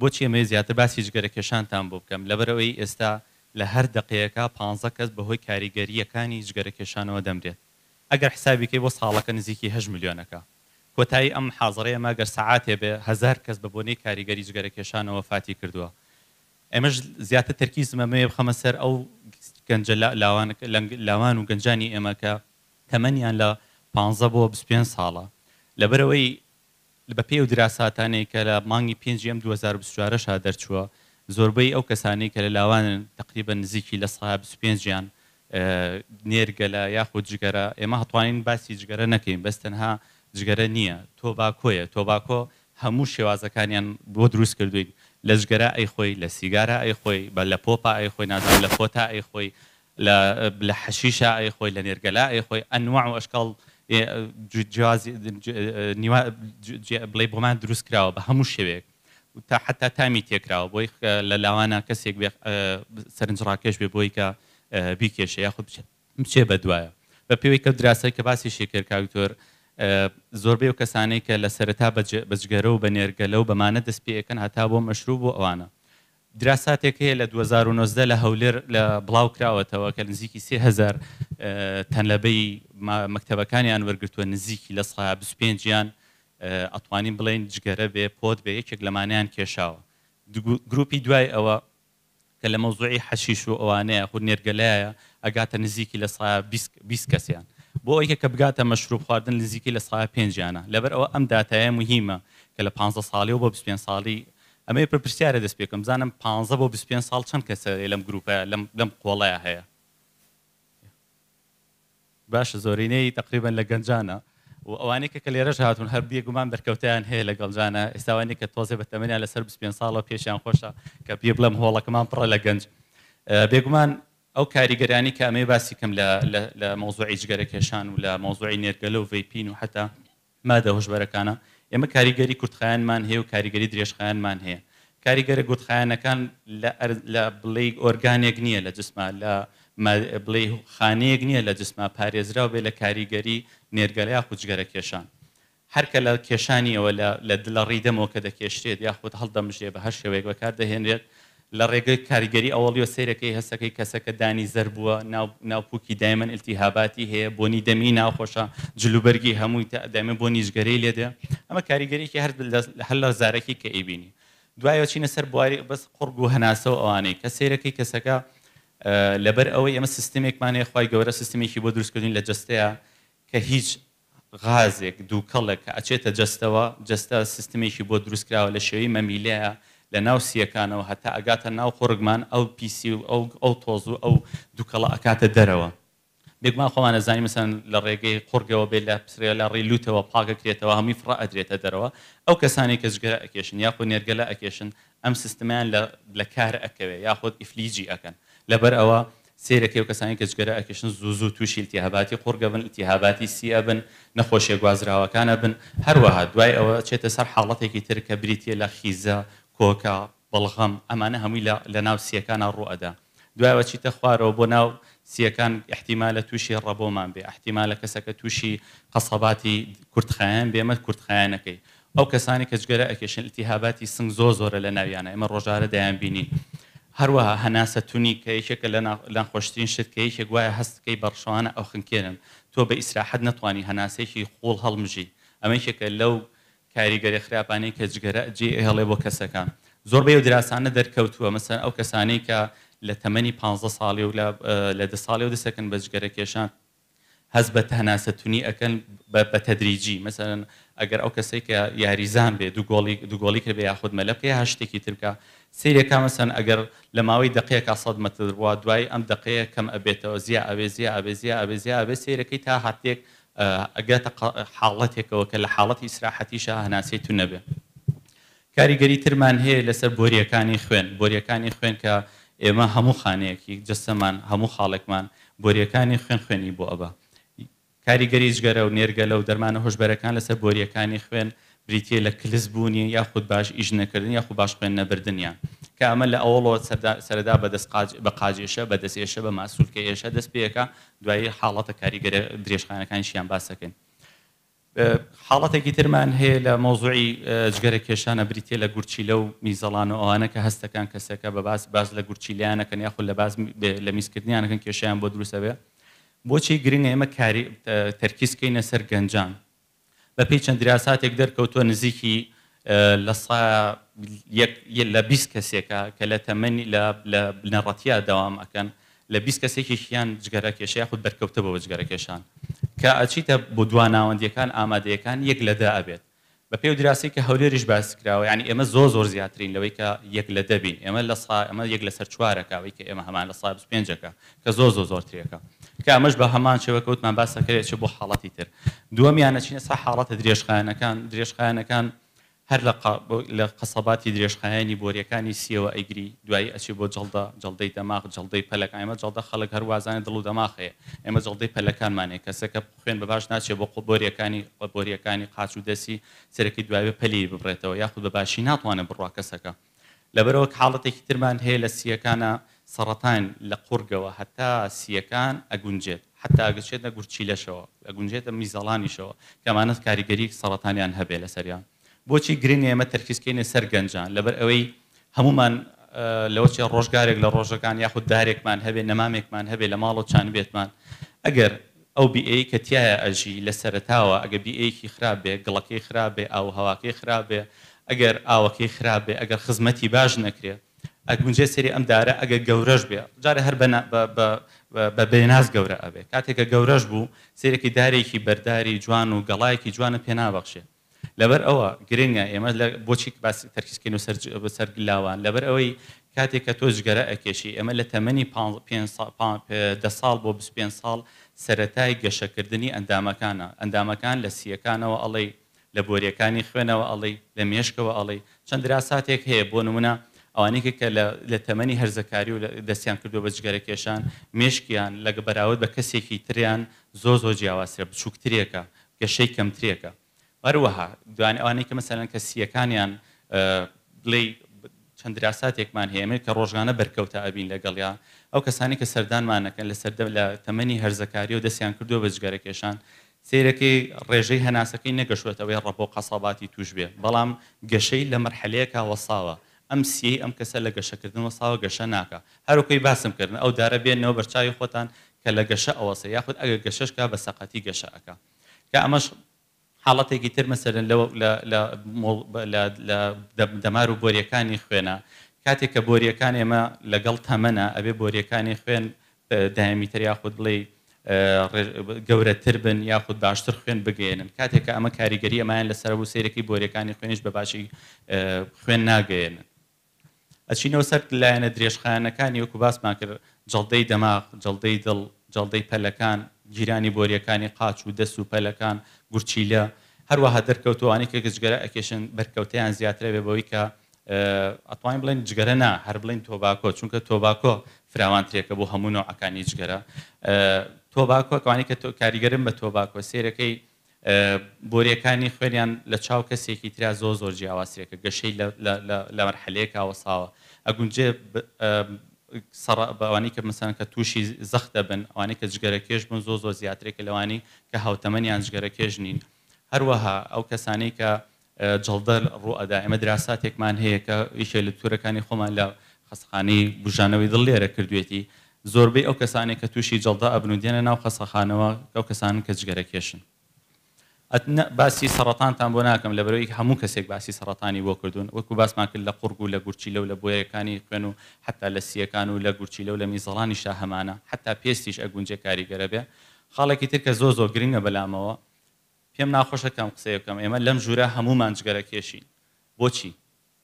بۆچی ئەمە زیاتر باسی جگەرەکێشانتان بۆ بکەم لەبەرەوەی ئێستا لە هەر دقەیەەکە پ کەس بەهۆی کاریگەریەکانی جگەرەکێشانەوە دەمرێت ئەگەر حسابیکەی بۆ ساڵەکە نزیکی هە میلیۆنەکە کۆتایی ئەم حاضڕەیە ماگەر سعاتێ بێ هزار کەس بە بۆنەی کاریگەری جگەرەکێشانەوە فاتی کردووە ئەمەش زیاتر تەرکیزمەمێ بخەمە سەر ئەو گەنج لاوان و گەنجانی ئێمەکە تەمەنیان لە 15 بۆ 25 ساڵە لەبەرەوەی بە پێی و دراساتانێک کە لە مانگی پێنجم 2024 شا دەرچووە زۆربەی ئەو کەسانی کە لە لاوانن تقریبا نزیکی لە سەها 25یان نێرگە لە یاخود جگەرە ئێمە هەتوانین باسی جگەرە نەکەین بەستەنها جگەرە نییە تۆ باکۆیە تۆ باکۆ هەموو شێوازەکانیان بۆ دروست کردوین لە جگەرە ئەی خۆی لە سیگارە ئەی خۆی بە لە پۆپا ئەی خۆی نازان لە فۆتا ئەی خۆی لە حەشیشە ئەی خۆی لە نێرگەلا ئەی خۆی ئەنوع و ئەشکڵ بڵێ بۆ من دروست کراوە بە هەموو شێوێک تا حتا تامی تێکراوە بۆی لە لاوانە کەسێک سەرنجڕاکێش بێ بۆی کە بیکێشە یاخود بچێ بە دوایە بە پێوەی کە دراسای کە باسی شێکردکاوتۆر زۆربەی و کەسانەی کە لە سەرتا بەجگەرە و بە نێرگەلە و بەمانە دەست پێەکەن هەتا بۆ مەشروع بۆ ئەوانە دراساتێک هەیە لە 2009 لە هەولێر لە بڵاو کراوەتەوە کە نزیکی 3000 تەنلەبەی مەکتتەبەکانیان وەرگتووە نزیکی لە سڵ 25یان ئەتوانین بڵین جگەرە بێ پۆت بە یەکێک لەمانیان کێشاوە گروپی دوای ئەوە کە لە مەوزوعی حەشیش و ئەوانەیە خود نێرگەلایە ئەگاتە نزیکی لە 20 کەسیان بۆ ئەوکە کە بگاتە مەشروب خواردن نزیکی لە سا پێنجیانە لەبەر ئەوە ئەم دااتایە مهمە کە لە 15 ساڵی و بە 25 ساڵی ئەمە پرپسیارە دەست پێکەم زانم 15 بۆ 25 ساڵ چەند کەسە لەم گروپە لەم قۆڵەیە هەیە باشە زۆرینەی تقریبان لە گەنجانە و ئەوانەی کە لێرەش هاتون هەر بێ گومان دەرکەوتیان هەیە لەگەڵجانە ئێستاوانی کە تۆزێ بە تەمەنیا لەسەر 25 ساڵە پێشیان خۆشە کە پێ بڵم هۆڵەکەمان پڕە لە گەنج بێگومان ئەو کاریگەرانی کە ئەمەی باسیکەم لە مۆزوعی جگەرە کێشان و لە مۆزوعی نێرگەلە و ڤیپین و حتا مادە هۆشبەرەکانە ئێمە کاریگەری کورتخایانمان هەیە و کاریگەری درێژخایانمان هەیە کاریگەرە گوتخایەنەکان لە بڵی ئۆرگانێک نییە لە جسما لە بڵێ خانەیەک نییە لە جسما پارێزراو بێ لە کاریگەری نێرگەلیا خوجگەرە کێشان هەرکە لە کێشانیەوە لە دڵەڕی دەمەوە کە دەکێشرێت یاخود هەڵدەمژێ بە هەر شێوەیەک بەکار دەهێنرێت لە ڕێگەی کاریگەری ئەوڵیۆ سیرەکەی هەسەکەی کەسەکە دانی زەر بووە ناوپوکی دایمەن التیهاباتی هەیە بۆنی دەمی ناوخۆشە جلوبەرگی هەمووی دامە بۆ نیژگەرەی لێدە ئەمە کاریگەریکی هەر هەل لە زارەکی کە ئیبینی دوایە چینە سەر بواری بەس قڕگ و هەناسەوە ئەوانەی کە سیرەکەی کەسەکە لەبەر ئەوەی ئەمە سیستمێکمانەیە خی گەورە سیستمێکی بۆ دروستکردین لە جستەیە کە هیچ غازێک دووکەڵێک ئەچێتە جستەوە جستە سیستمێکی بۆ دروستکراوە لە شێوی مەمیلەیە لە ناو سیەکانەوە هەتا ئەگاتە ناو خۆرگمان ئەو پیسی و ئەو ئەو تۆز و ئەو دووکەڵە ئەکاتە دەرەوە بێکمان خۆمانە زانانی مەسن لە ڕێگەی قڕگەوە بێت لە پسرێ لە ڕێ لوتەوە پاگەکرێتەوە هەمی فڕ ئەدرێتە دەرەوە ئەو کەسانی کەسگەرە ئەکێشن یاخۆ نێرگەلە ئەکێشن ئەم سیستمیان لە کار ئەکەوێ یاخۆت ئیفلیجی ئەەکەن لەبەر ئەوە سێرەکەی و کەسانی کەسگەرە ئەکەشن زوو زوو تووشی التیهاباتی قڕگەبن التیهاباتی سیە بن نەخۆشیە گوازراوەکانە بن هەروەها دوای ئەوە چێتە سەر حاڵەتێکی تر کە بریتە لە خیزە کۆکە بەڵغەم ئەمانە هەمووی لە ناو سیەکانە ڕوئەدا دوایەوە چیتە خوارەوە بۆ ناو سیەکان احتیما لە تووشی ڕەبۆمان بێ احتیما لە کەسەکە تووشی قەسەباتی کورتخایان بێمە کورتخایانەکەی ئەو کەسانی کەچگەرە ئەکێشن التیهاباتی سنگ زۆ زۆرە لە ناویانە ئمە ڕۆژارە دەیان بینی هەروەها هەناسە تونی کە یەکێکە لە ناخۆشترین شت کە یەکێک گوایە هەستکەی بەڕشوانە ئەو خنکێنن تۆ بە ئیسراحەت نتوانی هەناسێکی خۆڵ هەڵمژی ئەمە یەکێکە لەو کاریگەری خراپانی کە جگەرە جێ هەڵێ بۆ کەسەکان زۆر بە و دراسانە دەرکەوتووە مەسەر ئەو کەسانەی کە لە تەمەنی پ ساڵی و لە دە ساڵی و دەسەکەن بە جگەرە کێشان هەز بە تەناسەتونی ئەەکەن بە تەدریجی مثلەن ئەگەر ئەو کەسێک کە یاریزان بێ دوگۆڵی کرد بێ یاخود مەلەکەی ها شتێکی ترکە سیرێکا مەسەن ئەگەر لە ماوەی دقەیەکە سەد مەتروا دوای ئەم دقەیە کەم ئەبێتەوە زیە ئەوێ زیە ئەبێ زیە ئەبێ زیە ئەبێ سیرەکەی تا هاتێک ئەگاتە حاڵەتێکەوە کە لە حاڵەتی سراحەتیشە هەناسیت و نەبێ کاریگەری ترمان هەیە لەسەر بۆریەکانی خوێن بۆریەکانی خوێن کە ئێمە هەموو خانەیەکی جەسەمان هەموو خاڵێکمان بۆریەکانی خوێن خوێنی بۆ ئەبە کاریگەری جگەرە و نێرگەلە و دەرمانە هۆشبەرەکان لەسەر بۆریەکانی خوێن بریتە لە کلس بوونی یاخود باش ئیژنەکردن یاخو باش خوێن نەبردنیا کە ئەمە لە ئەوڵەوە سەردا بەدەست بە قاجێشە بە دەستێشە بە ماسوولکە ئێشە دەست پێەکە دوایی حاڵەتە کاریگەرە درێژخانەکان شیان باسەکەن. حاڵەتێکی ترمان هەیە لە مۆزوعی جگەرە کێشانە بریتێ لە گورچیلە و میزەڵان و ئەوانە کە هەستەکان کەسەکە بە باس باز لە گورچیلیانەکەن یاخود لە باز لە میسکردنیانەکەن کێشیان بۆ دروسەبێ بۆچی گرنگ ئێمە کاری تەرکیسکەینە سەر گەنجان بە پێی چەند دراساتێک دەرکەوتووە نزیکی لە لە 20 کەسێکە کە لە تەمەنی لە بنەڕەتیا داوام ئەەکەن لە 20 کەسێکیان جگەرە کێشە یاخود بەرکەوتە بەوە جگەرە کێشان کە ئەچیتە بۆ دو ناوەندیەکان ئامادەیەکان یەک لەدا ئەبێت بە پێ دراسی کە هەولێریش باس کراوە ینی ئێمە زۆ زۆر زیاترین لەوەی کە یەک لە دەبین ئێمە لە ئەمە یەک لە سەر چوارەکەوەی کە ئێمە هەمان لە سا پێنجەکە کە زۆ زۆ زۆرترەکە کە ئەمەش بە هەمان شێوەکەوتمان باسەکەێت بۆ حاڵەتی تر دووەمیانە چینە سا حاڵەتە درێژخایەنەکان درێژخایەنەکان هەر لە قەسەباتی درێژخایانی بۆریەکانی سیەوە ئەیگری دوایی ئەچی بۆ جڵدا جڵدەی دەماغ جڵدەی پەلەک ئەمە جڵدا خەڵک هەروازانە دڵ و دەماخەیە ئێمە جڵدەی پەلەکانمانێ کەسەکە خوێن بەباش ناچێت بۆ قوبۆریەکانی قبۆریەکانی قاچ و دەسی سەرەکی دوایە پەلی ببڕێتەوە یاخود بەباشی ناتوانێت بڕوا کەسەکە لەبەرەوە حاڵەتێکی ترمان هەیە لە سیەکانە سەڕەتان لە قورگەوە هەتا سیەکان ئەگونجێت حتا ئەگەچێتە گورچیلەشەوە ئەگونجێتە میزەڵانیشەوە کەمانەت کاریگەری سەڕەتانیان هەبێ لە سەریان بۆچی گرنی ئێمە تەرکیزکەینە سەر گەنجان لەبەر ئەوەی هەمومان لەوەچی ڕۆژگارێک لە ڕۆژەکان یاخود دارێکمان هەبێ نەمامێکمان هەبێ لە ماڵ و چان بێتمان ئەگەر ئەو بی کە تایە ئەژی لە سەرتاوە ئەگە بیەیەکی خراپێ گڵەکەی خراپێ ئاو هەواکەی خراپێ ئەگەر ئاوەکەی خراپێ ئەگەر خزمەتی باش نەکرێت ئەگونجێ سری ئەم دارە ئەگە گەورەش بێ جارە هەر بە بێناز گەورە ئەبێ کاتێکە گەورەش بوو سێرەی دارێکی بەرداری جوان و گەڵایەکی جوانە پێنابەخشێ لەبەر ئەوە گرنگە ئێمە بۆچی باسی تەرکیسکەین و سەر لاوان لەبەر ئەوەی کاتێک کە تۆژگەرە ئەکێشی ئەمە لە تەمەنی ده ساڵ بۆ 25 ساڵ سەتای گەشەکردنی ئەندامەکانە ئەندامەکان لە سیەکانەوە ئەڵی لە بۆریەکانی خوێنەوە ئەڵی لە مێشکەوە ئەڵی چەند دراساتێک هەیە بۆ نمونە ئەوانەیە کە لە تەمەنی هەرزەکاری و دەستیان کردو بە جگەرە کێشان مشکیان لەگە بەراورد بە کەسێکی تریان زۆ زۆ جیاواسرە بچووکترێکە گەشەی کەمترێکە هەروەها دوانی ئەوانەیە کە مەسەلەن کەسیەکانیان بڵێ چەندراساتێکمان هەیەمێت کە ڕۆژگانە بەرکەوتە ئەبین لەگەڵیا ئەو کەسانی کە سەردانمانەکەن لە سەردە لە تەمەنی هەرزەکاری و دەستیان کردو بە جگەرە کێشان سیرەکەی ڕێژەی هەناسەکەی نەگەشوێتەوەی ڕەپۆ قەسەڵاتی توش بێ بەڵام گەشەی لە مەرحلەیەکە وەساوە ئەم سی ئەم کەسە لە گەشەکردنەوە ساوە گەشە ناکە هەروکەی باسم کردن ئەو دارە بێنەوە بەرچوی خۆتان کە لە گەشە ئەوەسە یاخود ئەگە گەشەشکە بە سەقەتی گەشەکە کە ئەمەش حاڵەتێکی تر مەسەرن لە دەمار و بۆریەکانی خوێنە کاتێک کە بۆریەکان ئێمە لەگەڵ تەمەە ئەبێ بۆریەکانی خوێن دایمیتر یاخود بڵێ گەورەتر بن یاخود باشتر خوێن بگەێنن کاتێک کە ئەمە کاریگەری ئەمایان لەسەر و سیرەکی بۆریەکانی خوێنش بە باشی خوێن ناگەێنن ئەچینەوە سەر لایەنە درێژخایەنەکانی وەکو باسمان کرد جڵدەی دەماغ جڵدەی دڵ جڵدەی پەلەکان گیرانی بۆریەکانی قاچ و دەست و پەلەکان گورچیلە هەروەها دەرکەوتوانی کە گەجگەرە ئەکێشن بەرکەوتیان زیاترە بێبەوەی کە ئەتوانین بڵێن جگەرەنا هەر بڵین تۆباکۆ چونکە تۆباکۆ فراوانترێکە بۆ هەمونەوە ئەکانی جگەرە تۆباکۆکوانی کە تۆ کاریگەرم بە تۆباکۆ سێرەکەی بۆریەکانی خوێنیان لە چاو کەسێکی تریا زۆ زۆر جیاواسرێکە گەشەی لە مەرحلەیەکەوە ساوە ئەگونجێ بەوانی کە مسان کە تووشی زەخ دەبن ئەوانی کە جگەرە کێش بن زۆ زۆر زیاترێکە لەوانی کە هاوتەمەنیان جگەرە کێژ نین هەروەها ئەو کەسانی کە جڵدەر ڕوئدا ئێمە دراساتێکمان هەیە کە ئیشە لە تورەکانی خۆمان لە خەسخانەی بژانەوەی دڵێرە کردوێتی زۆربەی ئەو کەسانێک کە تووشی جڵدا ئەبنودێنە ناو خەسەخانەوە ئەو کەسان کە جگەرە کێشن باسی سەرەتانتان بۆ ناکەم لە بەرەوەی هەموو کەسێک باسی سەرەتانی بۆ کردوون وەکو باسمان کرد لە قورگ و لە گورچی لەو لە بۆیەکانی خوێن و حتا لە سیەکان و لە گورچی لەو لە میزەڵانی شاهەمانە حتا پێستیش ئەگونجێ کاریگەرە بێ خاڵێکی تر کە زۆ زۆ گرنگە بەلامەوە پێم ناخۆشەکەم قسەیەکەم ئێمە لەم ژورە هەموو مانجگەرە کێشین بۆچی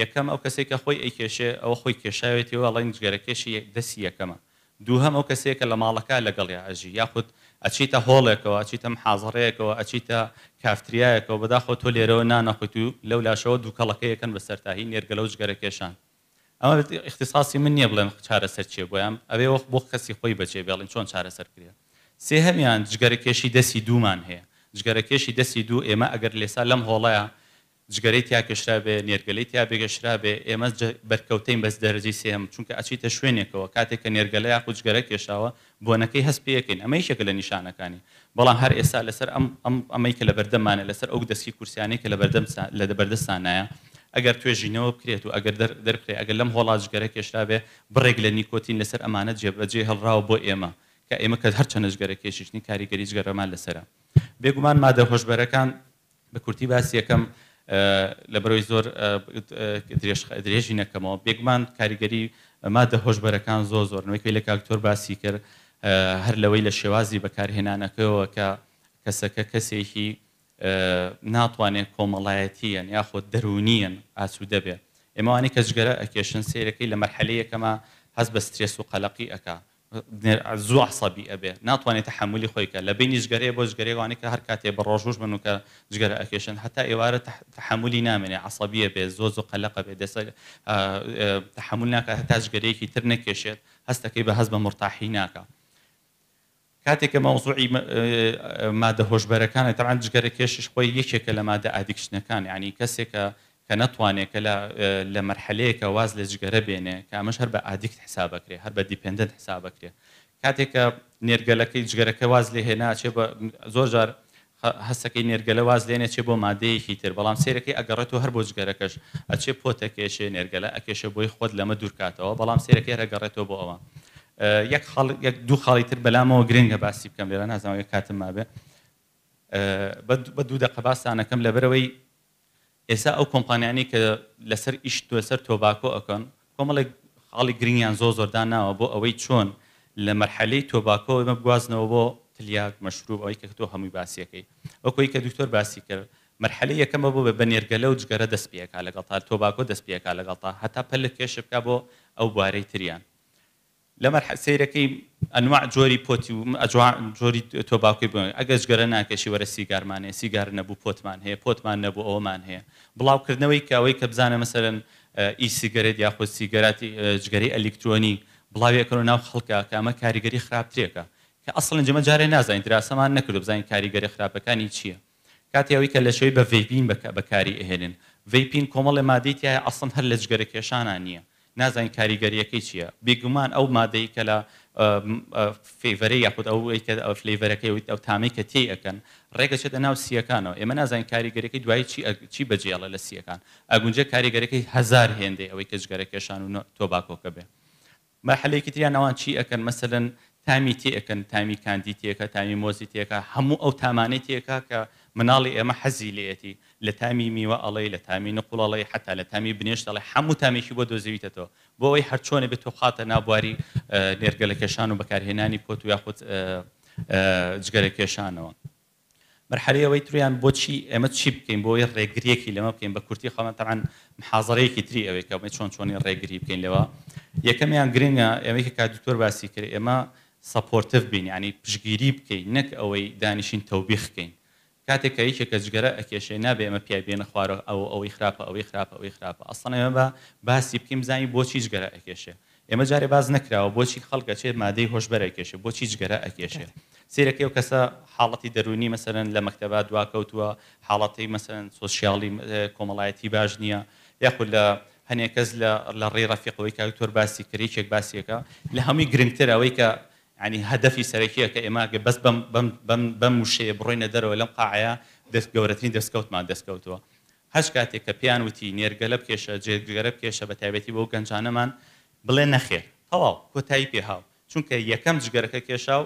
یەکەم ئەو کەسێکە خۆی ئەیکێشێ ئەوە خۆی کێشاوێتی وەڵی جگەرەکێشی دەسی یەکەمە دووهم ئەو کەسێکە لە ماڵەکە لەگەڵی ئەژی یاخود ئەچیتە هۆڵێکەوە ئەچیتە حازڕەیەکەوە ئەچیتە کافتریایەکەوە بەداخۆ تۆ لێرەوە نانەخوت و لەو لاشەوە دووکەڵەکە یەکەن بە سەرتاهی نێرگەلە و جگەرەکێشان ئەمە اختصاسی من نییە بڵێم چارەسەر چێ بۆیان ئەوێ وەخت بۆ کەسی خۆی بەچێ بێڵین چۆن چارەسەر کرێ سێ هەمیان جگەرەکێشی دەسی دوومان هەیە جگەرەکێشی دەسی دوو ئێمە ئەگەر لێسا لەم هۆڵەیە جگەرەی یا کەشرا بێ نێرگەلەی یا بێگەشرا بێ ئێمە بەرکەوتین بەس دەرەجی سێم چونکە ئەچیتە شوێنێکەوە کاتێککە نێرگەلە یا خوجگەرە کێشاوە بۆنەکەی هەست پێەکەین ئەمە شەکە لە نیشانەکانی بەڵام هەر ئێستا لەسەر ئەمەی کە لە بەردەمانە لەسەر ئەو دەستی کورسیانی کە لە بەردەم لە دەبەردەستانایە ئەگەر توێژینەوە بکرێت و ئەگەر دەرکرێت ئەگەر لەم هۆڵاجگەرە کێشرا بێ بڕێک لە نیکۆتین لەسەر ئەمانە جێبەجێ هەڵراوە بۆ ئێمە کە ئێمە کە هەر چەنەژگەرە کێشیشتنی کاریگەریجگەرەمان لەسرە بێگومان مادە هۆشبەرەکان بە کورتی باسی یەکەم لە بەرەوەی زۆر درێژی نەکەمەوە بێگومان کاریگەری مادە هۆشبەرەکان زۆ زۆر نوەکەی لە کاکتۆر باسی کرد هەر لەوەی لە شێوازی بەکارهێنانەکەەوە کە کەسەکە کەسێکی ناتوانێت کۆمەڵایەتیەن یاخۆ دەرونیەن ئاسو دەبێت ئێمەوانی کەسگەرە ئەکێشن سیرەکەی لە مەرحەلەیەکەمە هەست بە سترێس و قەلقی ئەکا زوو عسەبی ئەبێ ناتوانێت تحملی خۆیکە لە بینی ژگەرێ بۆ ژگەرێوانی کە هەر کاتێ بە ڕۆژوش بن و کە ژگەرە ئەکێشن هەتا ئێوارە تحملی نامێنێ عسەبیە بێ زۆ زۆ قەلقە بێ دەس تحمل ناکە هەتا ژگەرەیەکی تر نەکێشێت هەستەکەی بە هەز بە مرتاحی ناکە کاتێککە مەوزوعی مادە هۆشبەرەکانە تەوان جگەرە کێشش خۆی یەکێکە لە مادە ئادیکشنەکان ینی کەسێکە کە ناتوانێت کە لە مەرحلەیەکە واز لە جگەرە بێنێ کە ئەمەش هەر بە ئادیکت حسابەکرێ هەر بە دیپندنت حسابەکرێ کاتێککە نێرگەلەکەی جگەرەکە واز لێ هێناچێ بە زۆر جار هەستەکەی نێرگەلە واز لێنێ چێ بۆ مادەیەکی تر بەڵام سێرەکەی ئەگەڕێت و هەر بۆ جگەرەکەش ئەچێ پۆتەکێشێ نێرگەلە ئەکێشە بۆی خۆت لەمە دوورکاتەوە بەڵام سێرەکەی هەگەڕێتەوە بۆ ئەوە یەک دوو خاڵی تر بەلامەوە گرنگە باسی بکەم لێرە نازانەوە کاتم مابێ بە دوو دەقە باسانەکەم لەبەرەوەی ئێستا ئەو کۆمپانیانی کە لەسەر ئیش توەسەر تۆباکۆ ئەکەن کۆمەڵێک خاڵی گرنگیان زۆ زۆردان ناوە بۆ ئەوەی چۆن لە مەرحەلەی تۆباکۆ ئمە بگوازنەوە بۆ تلیاک مەشروب ئەوەی کە تۆ هەمووی باسیەکەی ئەوکۆی کە دکتۆر باسی کرد مرحله یەکەمە بۆ بە نێرگەلە و جگەرە دەستپیەکە لەگەڵ تا تۆباکۆ دەستپیەکە لەگەڵ تا هەتا پەل لە کێش بکە بۆ ئەو بوارەی تریان لەمەەر سیرەکەی ئەنوع جۆری پۆتی و جۆری تۆ باوکی بوون ئەگەش گەرە ناکەشی وەرە سیگارمانەیە سیگار نەبوو پۆتمان هەیە پۆتمان نەبوو ئەومان هەیە بڵاوکردنەوەی کەوەی کە بزانە مەسەرن ئی سیگەرێت یاخۆ سیگەراتی جگەری ئەلکترۆنی بڵاویەکەن و ناو خەڵکە کامە کاریگەری خراپترێکە کە ئەسڵ جمە جارێ نازانین دراسەمان نەکرد بزانین کاریگەری خراپەکانی چییە کاتیەوەی کە لە شوی بە ڤیپین بەکاری ئەهێنن ڤیپین کۆمەڵێ مادەیتیایە ئەسڵ هەر لە جگەرە کێشانان نییە نازانین کاریگەریەکەی چییە بێگومان ئەو مادەی کە لە فێڤەرەی یاخود ئەو کە ئەو فلەیڤەرەکەی ئەو تامی کە تێ ئەەکەن ڕێگەچێتە ناو سیەکانەوە ئێمە نازانین کاریگەریەکەی دوای چی بەجێڵە لە سیەکان ئەگونجە کاریگەریەکەی هزار هێندێ ئەوەی کەژگەرەکەشان و تۆباکۆکە بێ مەحلەیەکی تریان ناوان چی ئەەکەن مەسەن تامی تێەکەن تامی کاندی تێکە تامی مۆزی تێکە هەموو ئەو تامانەی تێکا کە مناڵی ئێمە حەزی لێتی لە تامی میوە ئەڵی لە تامی نەقوڵڵی حتا لە تامی بنیێشتەڵی هەموو تامێکی بۆ دۆزەویتەوە بۆ ئەوی هەرچۆنە بێت تۆ خاتە نابواری نێرگەلەکەشان و بەکارهێنانی کۆت و یاخود جگەرەکێشانەوە. مرحلەیەوەی تریان بۆچی ئەمە چی بکەین بۆی ڕێگریەکی لەمە بکەین بە کورتی خەمەتەعاان محازڕەیەکی تری ئەوەی کە چۆن چۆنی ڕێگری بکەین لەوە یەکەمیان گرنگە ئەمەیکە کادتۆر باسی کرد ئێمە سپۆرتف بین ینی پشگیری بکەین نەک ئەوەی دانیشین تەوبیخکەین کاتێک کە یەکێکە جگەرە ئەکێشێ نابێ ئەمە پیای بێنە خوارە ئەو ئەوەی خراپە ئەوەی خراپە ئەوەی خراپە ئەسڵ ئێمە بە باسی بکەیم زانی بۆچی جگەرە ئەکێشێ ئێمە جارێ باز نکراوە بۆچی خەڵکە چێت مادەی هۆشبەرە کێشێ بۆچی جگەرە ئەکێشێ سیرەکەی و کەسە حاڵەتی دەرونی مەسەرن لە مەکتتەبا دواکەوتووە حاڵەتی مەسەرن سۆسیالی کۆمەڵایەتی باش نییە یاخود لە هەنێک کەس لە ڕێ ڕفیقەوەی کاکتۆر باسی کریچێک باسیەکە لە هەمی گرنگتر ئەوەی کە ینی هەدەفی سەرەکیە کە ئێماگە بەس بەم وشەیە بڕۆینە دەرەوە لەم قاعە دەست گەورەترین دەستکەوتمان دەستکەوتووە هەش کاتێک کە پیان وتی نێرگەلە بکێشە جێگەرە بکێشە بە تایبەتی بۆ گەنجانەمان بڵێ نەخێر تەواو کۆتایی پێهاو چونکە یەکەم جگەرەکە کێشاو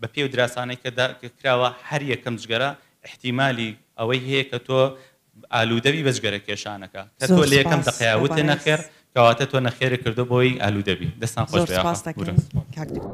بە پێ و دراسانەی کە کراوە هەر یەکەم جگەرە احتیممالی ئەوەی هەیە کە تۆ ئالودەبی بەجگەرە کێشانەکە کە تۆ لە یەکەم دقیاوتێ نەخێر کەواتە تۆ نەخێرە کردو بۆی ئالودەبی دەستان خۆش کاکتیک.